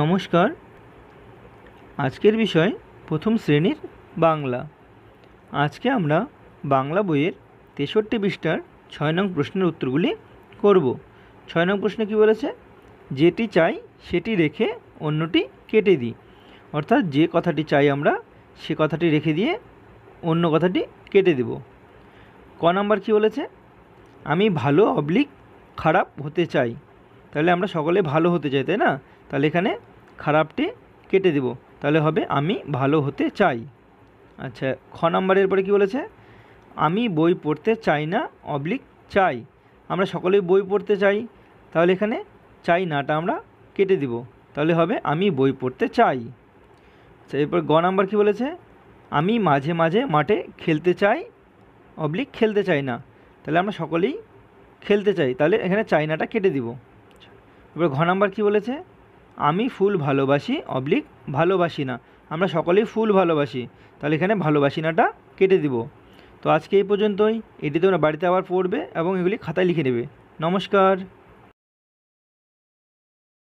নমস্কার আজকের বিষয় প্রথম শ্রেণীর বাংলা আজকে আমরা বাংলা বইয়ের তেষট্টি পৃষ্ঠার ছয় নং প্রশ্নের উত্তরগুলি করব ছয় নং প্রশ্নে কী বলেছে যেটি চাই সেটি রেখে অন্যটি কেটে দিই অর্থাৎ যে কথাটি চাই আমরা সে কথাটি রেখে দিয়ে অন্য কথাটি কেটে দেব ক নাম্বার কী বলেছে আমি ভালো অবলিক খারাপ হতে চাই তাহলে আমরা সকলে ভালো হতে চাই তাই না তাহলে এখানে খারাপটি কেটে দেব তাহলে হবে আমি ভালো হতে চাই আচ্ছা খ নম্বরের পরে কি বলেছে আমি বই পড়তে চাই না অবলিক চাই আমরা সকলেই বই পড়তে চাই তাহলে এখানে চাই নাটা আমরা কেটে দিব তাহলে হবে আমি বই পড়তে চাই আচ্ছা এরপর গ নাম্বার কী বলেছে আমি মাঝে মাঝে মাঠে খেলতে চাই অবলিক খেলতে চাই না তাহলে আমরা সকলেই খেলতে চাই তাহলে এখানে চাইনাটা কেটে দিব আচ্ছা, এবার ঘ নাম্বার কী বলেছে আমি ফুল ভালোবাসি অবলিক ভালোবাসি না আমরা সকলেই ফুল ভালোবাসি তাহলে এখানে ভালোবাসি নাটা কেটে দিব তো আজকে এই পর্যন্তই এটি তোমরা বাড়িতে আবার পড়বে এবং এগুলি খাতায় লিখে নেবে নমস্কার